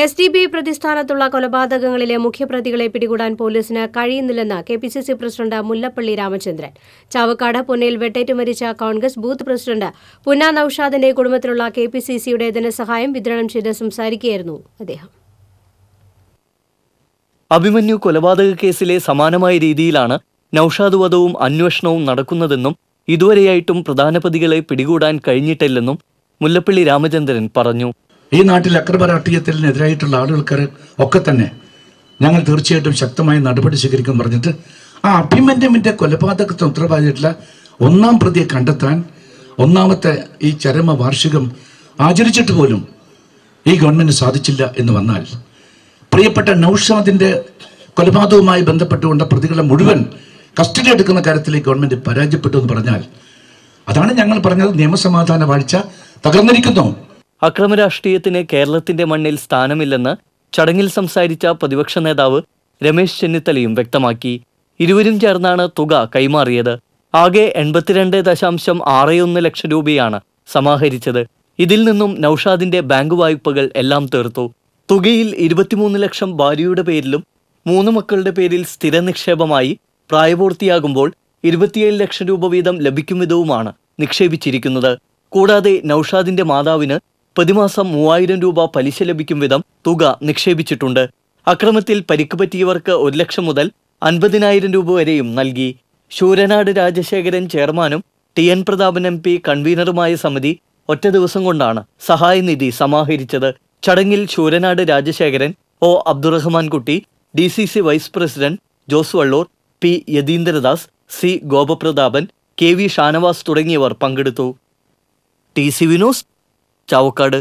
S D B പ്രതിസ്ഥാനത്തുള്ള കൊലപാതകങ്ങളിലെ മുഖ്യപ്രതികളെ പിടികൂടാൻ പോലീസിന് കഴിയുന്നില്ലെന്ന് K P C C president Mullappally Ramachandran Chavakkad പുന്നയിൽ വെട്ടേറ്റ് മരിച്ച കോൺഗ്രസ് ബൂത്ത് പ്രസിഡന്റ് പുന്ന നൌഷാദിന്റെ കുടുംബത്തിലുള്ള കെ പി സി സിയുടെ ധനസഹായം വിതരണം ചെയ്ത് സംസാരിക്കുകയായിരുന്നു അദ്ദേഹം അഭിമന്യു കൊലപാതക കേസിലെ സമാനമായ രീതിയിലാണ് നൌഷാദ് വധവും അന്വേഷണവും നടക്കുന്നതെന്നും ഇതുവരെയായിട്ടും പ്രധാന പ്രതികളെ പിടികൂടാൻ കഴിഞ്ഞിട്ടില്ലെന്നും മുല്ലപ്പള്ളി രാമചന്ദ്രൻ പറഞ്ഞു ഈ നാട്ടിൽ അക്രമ രാഷ്ട്രീയത്തിനെതിരായിട്ടുള്ള ആളുകൾക്ക് ഒക്കെ തന്നെ ഞങ്ങൾ തീർച്ചയായിട്ടും ശക്തമായ നടപടി സ്വീകരിക്കും പറഞ്ഞിട്ട് ആ അഭിമന്യമിൻ്റെ കൊലപാതകത്തിന് ഉത്തരവാദിയിട്ടുള്ള ഒന്നാം പ്രതിയെ കണ്ടെത്താൻ ഒന്നാമത്തെ ഈ ചരമ വാർഷികം ആചരിച്ചിട്ട് പോലും ഈ ഗവൺമെൻറ് സാധിച്ചില്ല എന്ന് വന്നാൽ പ്രിയപ്പെട്ട നൌഷാദിൻ്റെ കൊലപാതകവുമായി ബന്ധപ്പെട്ടുകൊണ്ട് പ്രതികളെ മുഴുവൻ കസ്റ്റഡി എടുക്കുന്ന കാര്യത്തിൽ ഈ ഗവൺമെൻറ് പരാജയപ്പെട്ടു എന്ന് പറഞ്ഞാൽ അതാണ് ഞങ്ങൾ പറഞ്ഞത് നിയമസമാധാന വാഴ്ച തകർന്നിരിക്കുന്നു അക്രമ രാഷ്ട്രീയത്തിന് കേരളത്തിന്റെ മണ്ണിൽ സ്ഥാനമില്ലെന്ന് ചടങ്ങിൽ സംസാരിച്ച പ്രതിപക്ഷ നേതാവ് രമേശ് ചെന്നിത്തലയും വ്യക്തമാക്കി ഇരുവരും ചേർന്നാണ് തുക കൈമാറിയത് ആകെ എൺപത്തിരണ്ട് ദശാംശം ആറേയൊന്ന് ലക്ഷം രൂപയാണ് സമാഹരിച്ചത് ഇതിൽ നിന്നും നൌഷാദിന്റെ ബാങ്ക് വായ്പകൾ എല്ലാം തീർത്തു തുകയിൽ ഇരുപത്തിമൂന്ന് ലക്ഷം ഭാര്യയുടെ പേരിലും മൂന്ന് മക്കളുടെ പേരിൽ സ്ഥിര നിക്ഷേപമായി പ്രായപൂർത്തിയാകുമ്പോൾ ഇരുപത്തിയേഴ് ലക്ഷം രൂപ വീതം ലഭിക്കും വിധവുമാണ് നിക്ഷേപിച്ചിരിക്കുന്നത് കൂടാതെ നൌഷാദിന്റെ മാതാവിന് പ്രതിമാസം മൂവായിരം രൂപ പലിശ ലഭിക്കും വിധം തുക നിക്ഷേപിച്ചിട്ടുണ്ട് അക്രമത്തിൽ പരിക്ക് പറ്റിയവർക്ക് ഒരു ലക്ഷം മുതൽ അൻപതിനായിരം രൂപ വരെയും നൽകി ശൂരനാട് രാജശേഖരൻ ചെയർമാനും T N Prathapan M P കൺവീനറുമായ സമിതി ഒറ്റ ദിവസം കൊണ്ടാണ് സഹായനിധി സമാഹരിച്ചത് ചടങ്ങിൽ Sooranad Rajasekharan O Abdurahman Kutty D C C vice president Jose Vallur P Yatheendradas C Gopaprathapan K V Shanavas തുടങ്ങിയവർ പങ്കെടുത്തു ടി സി വിനോസ് ചാവക്കാട്